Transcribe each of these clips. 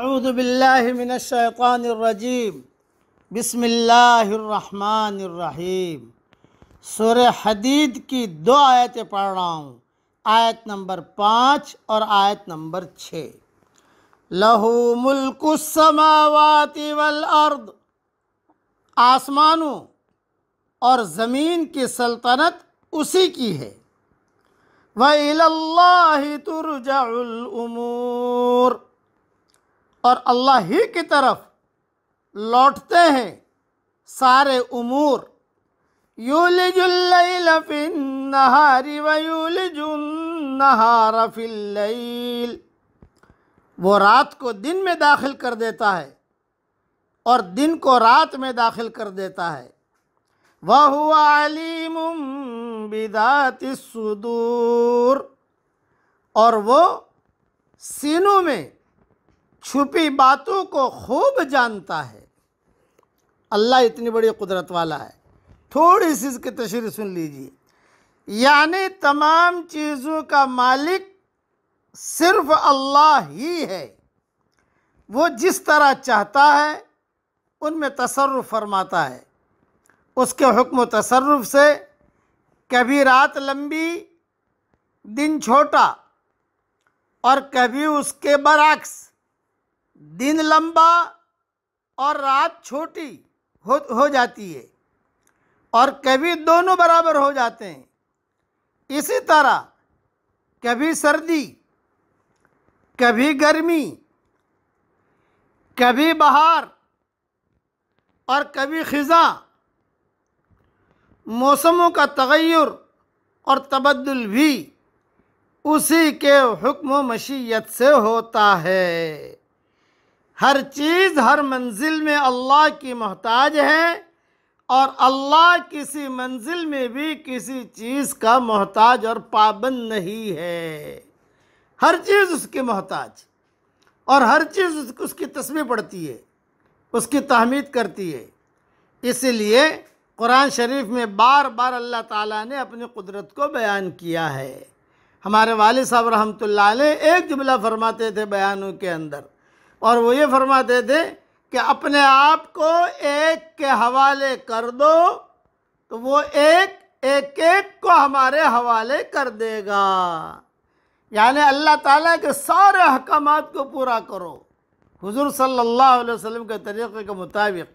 अरुदबिल्लिमिनशैतानरजीम बसमीम सुर हदीद की दो आयतें पढ़ रहा हूँ आयत नंबर पाँच और आयत नंबर छः लहू मुल्क समावाति वल अर्द आसमानों और ज़मीन की सल्तनत उसी की है वही तुरजाउलूर और अल्लाह ही की तरफ लौटते हैं सारे उमूर यूलिजुल्लफिनहारी वयूलिजुन्नहारफिल्लैल वो रात को दिन में दाखिल कर देता है और दिन को रात में दाखिल कर देता है वह आलिम अलीम सुदूर और वो सीनों में छुपी बातों को खूब जानता है अल्लाह इतनी बड़ी कुदरत वाला है थोड़ी सी इसकी तशरी सुन लीजिए यानी तमाम चीज़ों का मालिक सिर्फ अल्लाह ही है वो जिस तरह चाहता है उनमें तसरफ़ फरमाता है उसके हुक्म तसरफ़ से कभी रात लंबी दिन छोटा और कभी उसके बरक्स दिन लंबा और रात छोटी हो हो जाती है और कभी दोनों बराबर हो जाते हैं इसी तरह कभी सर्दी कभी गर्मी कभी बहार और कभी ख़ज़ा मौसमों का तगैर और तबद्दुल भी उसी के हुक्म मशीयत से होता है हर चीज़ हर मंजिल में अल्लाह की मोहताज है और अल्लाह किसी मंजिल में भी किसी चीज़ का मोहताज और पाबंद नहीं है हर चीज़ उसके मोहताज और हर चीज़ उसकी, उसकी तस्वीर पड़ती है उसकी तहमीद करती है इसलिए कुरान शरीफ में बार बार अल्लाह ताला ने अपनी कुदरत को बयान किया है हमारे वाल साहब रहमत एक जुमला फरमाते थे बयानों के अंदर और वो ये फरमाते थे कि अपने आप को एक के हवाले कर दो तो वो एक एक एक को हमारे हवाले कर देगा यानी अल्लाह ताला के सारे अहकाम को पूरा करो हुजूर सल्लल्लाहु अलैहि वसल्लम के तरीक़े के मुताबिक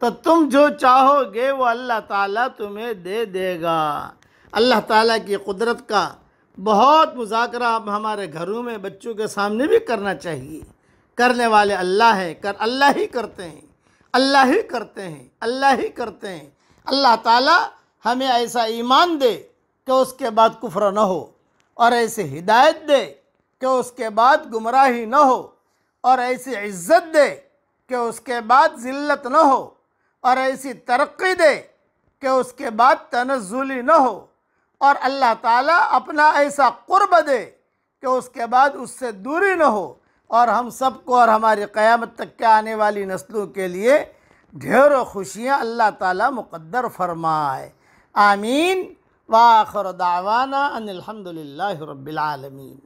तो तुम जो चाहोगे वो अल्लाह ताला तुम्हें दे देगा अल्लाह ताला की कुदरत का बहुत मुजाकरा अब हमारे घरों में बच्चों के सामने भी करना चाहिए करने वाले अल्लाह हैं कर अल्लाह ही करते हैं अल्लाह ही करते हैं अल्लाह ही करते हैं अल्लाह ताला हमें ऐसा ईमान दे कि उसके बाद कुफर न हो और ऐसे हिदायत दे कि उसके बाद गुमराही न हो और ऐसी इज्जत दे कि उसके बाद ज़िल्लत न हो और ऐसी तरक्की दे कि उसके बाद तनजुली न हो और अल्लाह ताला अपना ऐसा क़ुरब दे कि उसके बाद उससे दूरी न हो और हम सबको और हमारी क़यामत तक के आने वाली नस्लों के लिए ढेरों खुशियाँ अल्लाह ताला मुकद्दर फरमाए आमीन वाखर दावाना अनिलहमदिल्ला रबालमीन